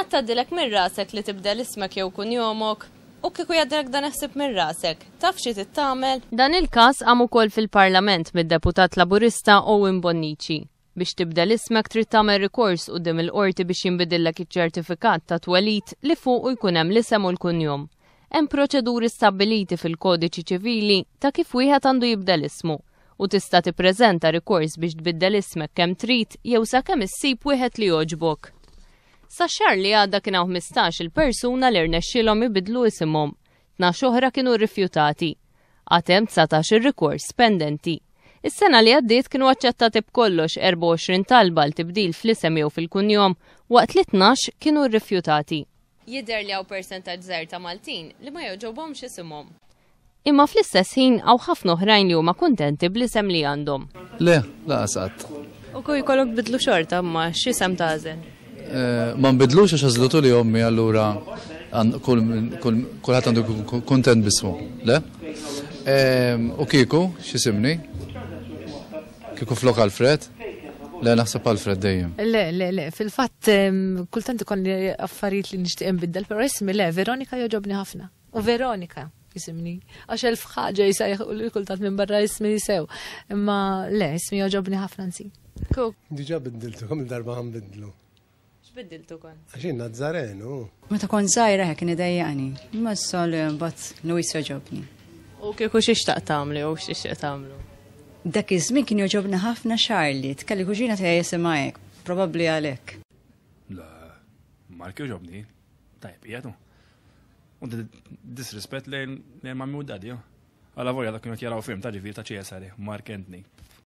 Għatta dilek minn rasek li tibdel ismek jew kun jomok, u kiku jaddilek dan eħsib minn rasek, taf xie tittamel. Dan il-kas għamu kol fil-parlament mid-deputat laburista Owen Bonnici. Biex tibdel ismek trid tagħmel rikors dim il-qorti biex jinbidillek iċ-ċertifikat ta' twelit li fuq u jkun hemm l-isem u l-kunjum. Hemm proċeduri stabiliti fil-kodiċi ċivili ta' kif wieħed għandu jibdel ismu u tista' tippreżenta rikors biex tbiddel ismek kemm trid jew sakemm issib wieħed li jogħġbok. Sa xar li għadda kien hawn 15 il-persuna li rnexxilhom ibidlu isimhom, 12 oħra kienu rrifjutati. Għatem 19 il-rikors pendenti. Is-sena li għaddiet kienu aċċettati b'kollox 24 talba l-tibdil fl-isem jew fil-kunjom, waqt li 12 kienu rrifjutati. Jidher li hawn percentaġ zer ta' Maltin li ma jogħġobhomx isimhom. Imma fl-istess ħin hawn ħafna oħrajn li huma kuntenti bl-isem li għandhom. Le, laqasat. U kuj kolok bidlu xorta ma x'isem ta' Eh, ma nbidlux għax għazlutu li jommi għallura kull għandu kontent bismu, le? U kiku, xisimni? Kiku flok Alfred? Le, naħseb Alfred dejjem. Le, le, le, fil-fat, kultant ikon affarijiet li nishtiqem nbiddel, pero jismi le, Veronika joġobni ħafna. U Veronika jisimni. Għax elf jisajħ u kultant minn barra jismi jisew. ma le, jismi joġobni ħafna nsi. Kuk. Diġa biddiltu, għam darba għam biddlu. Tbiddiltu kon. Għaxin, nazzarenu. Meta kon zaħira għek nidajjani. Ma s-sol bat Luis joġobni. U kieku xiextaq tamli u xiex xiextaq tamlu. Dak izmin żmien kien joġobna ħafna xarli, tkalli kuxina ta' jesemajek, probabli għalek. La, Mark joġobni, ta' jgħatu. U disrispet lejn mammi u dadju. Għala voglia dak kienet jaraw film ta' ġivir ta' ċesari, Mark Entni.